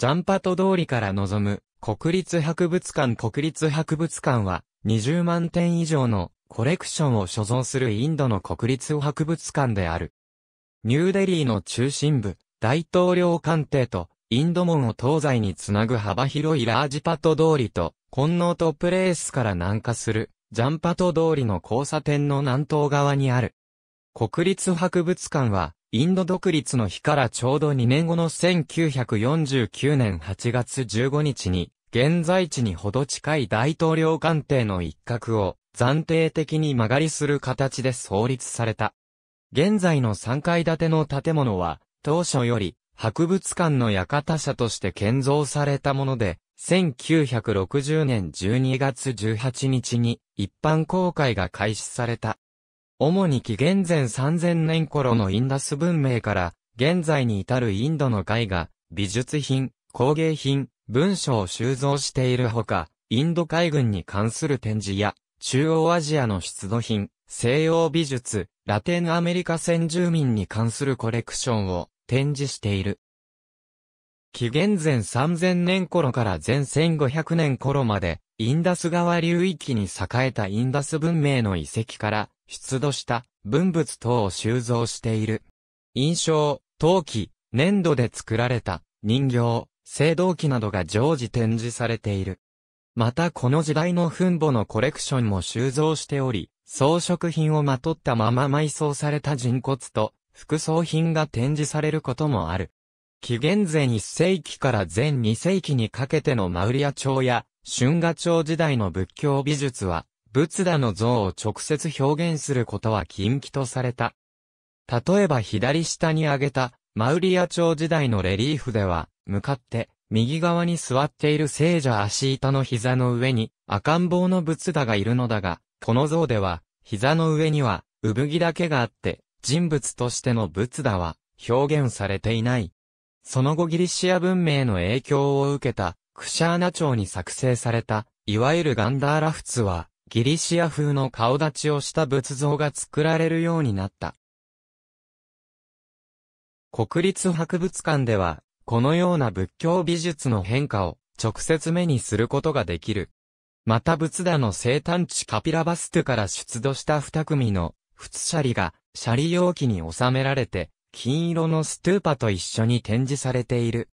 ジャンパト通りから望む国立博物館国立博物館は20万点以上のコレクションを所蔵するインドの国立博物館である。ニューデリーの中心部、大統領官邸とインド門を東西につなぐ幅広いラージパト通りと、ノートプレイスから南下する、ジャンパト通りの交差点の南東側にある。国立博物館は、インド独立の日からちょうど2年後の1949年8月15日に、現在地にほど近い大統領官邸の一角を暫定的に曲がりする形で創立された。現在の3階建ての建物は、当初より博物館の館舎として建造されたもので、1960年12月18日に一般公開が開始された。主に紀元前3000年頃のインダス文明から、現在に至るインドの絵画、美術品、工芸品、文書を収蔵しているほか、インド海軍に関する展示や、中央アジアの出土品、西洋美術、ラテンアメリカ先住民に関するコレクションを展示している。紀元前3000年頃から前1500年頃まで、インダス川流域に栄えたインダス文明の遺跡から、出土した文物等を収蔵している。印象、陶器、粘土で作られた人形、青銅器などが常時展示されている。またこの時代の墳墓のコレクションも収蔵しており、装飾品をまとったまま埋葬された人骨と、副葬品が展示されることもある。紀元前1世紀から前2世紀にかけてのマウリア朝や春画朝時代の仏教美術は、仏陀の像を直接表現することは禁忌とされた。例えば左下に挙げた、マウリア朝時代のレリーフでは、向かって、右側に座っている聖者足板の膝の上に、赤ん坊の仏陀がいるのだが、この像では、膝の上には、産着だけがあって、人物としての仏陀は、表現されていない。その後ギリシア文明の影響を受けた、クシャーナ朝に作成された、いわゆるガンダーラフツは、ギリシア風の顔立ちをした仏像が作られるようになった。国立博物館では、このような仏教美術の変化を直接目にすることができる。また仏陀の生誕地カピラバストゥから出土した二組の仏シャリがシャリ容器に収められて、金色のストゥーパと一緒に展示されている。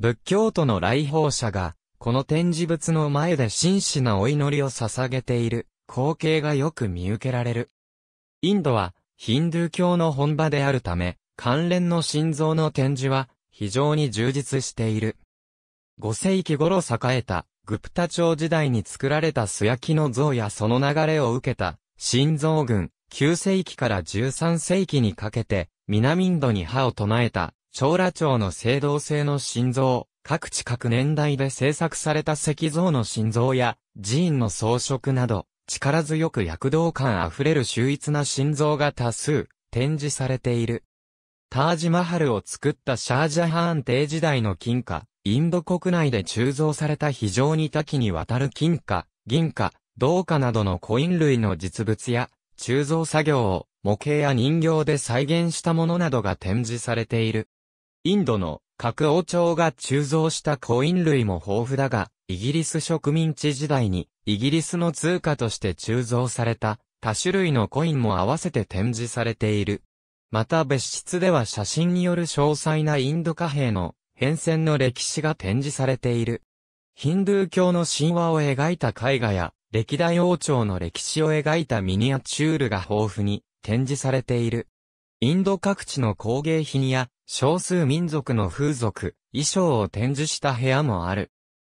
仏教徒の来訪者がこの展示物の前で真摯なお祈りを捧げている光景がよく見受けられる。インドはヒンドゥー教の本場であるため、関連の心臓の展示は非常に充実している。5世紀頃栄えたグプタ朝時代に作られた素焼きの像やその流れを受けた心臓群9世紀から13世紀にかけて南インドに歯を唱えた長羅朝の青銅製の心臓各地各年代で制作された石像の心臓や寺院の装飾など、力強く躍動感あふれる秀逸な心臓が多数展示されている。タージマハルを作ったシャージャハーン帝時代の金貨、インド国内で鋳造された非常に多岐にわたる金貨、銀貨、銅貨などのコイン類の実物や、鋳造作業を模型や人形で再現したものなどが展示されている。インドの各王朝が鋳造したコイン類も豊富だが、イギリス植民地時代に、イギリスの通貨として鋳造された、多種類のコインも合わせて展示されている。また別室では写真による詳細なインド貨幣の変遷の歴史が展示されている。ヒンドゥー教の神話を描いた絵画や、歴代王朝の歴史を描いたミニアチュールが豊富に展示されている。インド各地の工芸品や少数民族の風俗、衣装を展示した部屋もある。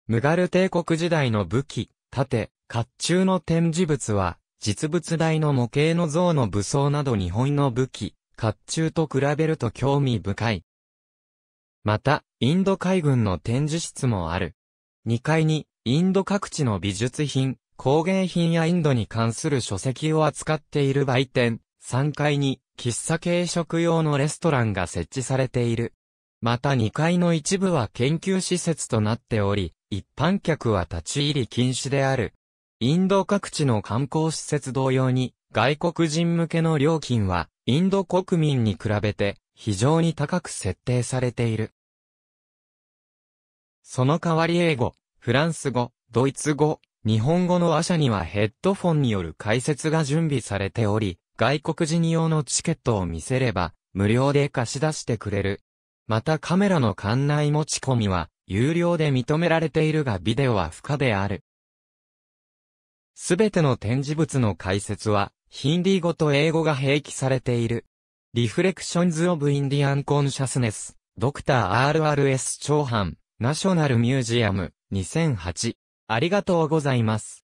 ムガル帝国時代の武器、盾、甲冑の展示物は、実物大の模型の像の武装など日本の武器、甲冑と比べると興味深い。また、インド海軍の展示室もある。2階に、インド各地の美術品、工芸品やインドに関する書籍を扱っている売店、3階に喫茶軽食用のレストランが設置されている。また2階の一部は研究施設となっており、一般客は立ち入り禁止である。インド各地の観光施設同様に、外国人向けの料金は、インド国民に比べて、非常に高く設定されている。その代わり英語、フランス語、ドイツ語、日本語の話者にはヘッドフォンによる解説が準備されており、外国人用のチケットを見せれば、無料で貸し出してくれる。またカメラの館内持ち込みは、有料で認められているがビデオは不可である。すべての展示物の解説は、ヒンディー語と英語が併記されている。リフレクションズ・オブ・インディアン・コンシャスネス、ドクター RRS 長藩、ナショナル・ミュージアム、2008。ありがとうございます。